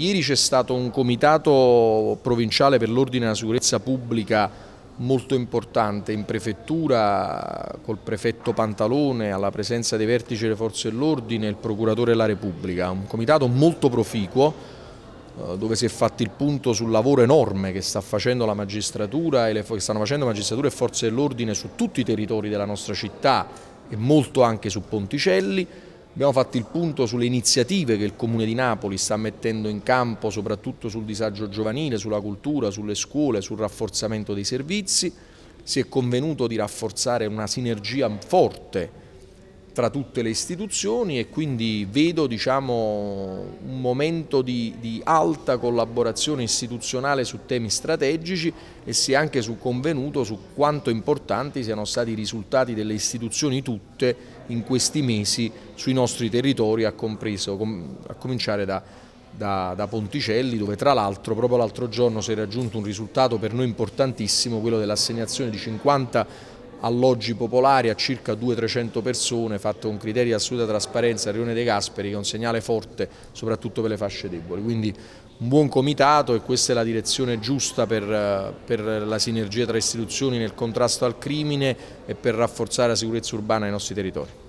Ieri c'è stato un comitato provinciale per l'ordine e la sicurezza pubblica molto importante in prefettura col prefetto Pantalone alla presenza dei vertici delle forze dell'ordine e il procuratore della Repubblica, un comitato molto proficuo eh, dove si è fatto il punto sul lavoro enorme che sta facendo la magistratura e le, che stanno facendo magistratura e forze dell'ordine su tutti i territori della nostra città e molto anche su Ponticelli. Abbiamo fatto il punto sulle iniziative che il Comune di Napoli sta mettendo in campo, soprattutto sul disagio giovanile, sulla cultura, sulle scuole, sul rafforzamento dei servizi. Si è convenuto di rafforzare una sinergia forte tra tutte le istituzioni e quindi vedo diciamo, un momento di, di, alta collaborazione istituzionale su temi strategici e si è anche su convenuto su quanto importanti siano stati i risultati delle istituzioni tutte in questi mesi sui nostri territori, a, compreso, a cominciare da, da, da Ponticelli dove tra l'altro proprio l'altro giorno si è raggiunto un risultato per noi importantissimo, quello dell'assegnazione di 50 alloggi popolari a circa 200-300 persone, fatto con criteri di assoluta trasparenza a Rione dei Gasperi, che è un segnale forte soprattutto per le fasce deboli. Quindi un buon comitato e questa è la direzione giusta per, per la sinergia tra istituzioni nel contrasto al crimine e per rafforzare la sicurezza urbana nei nostri territori.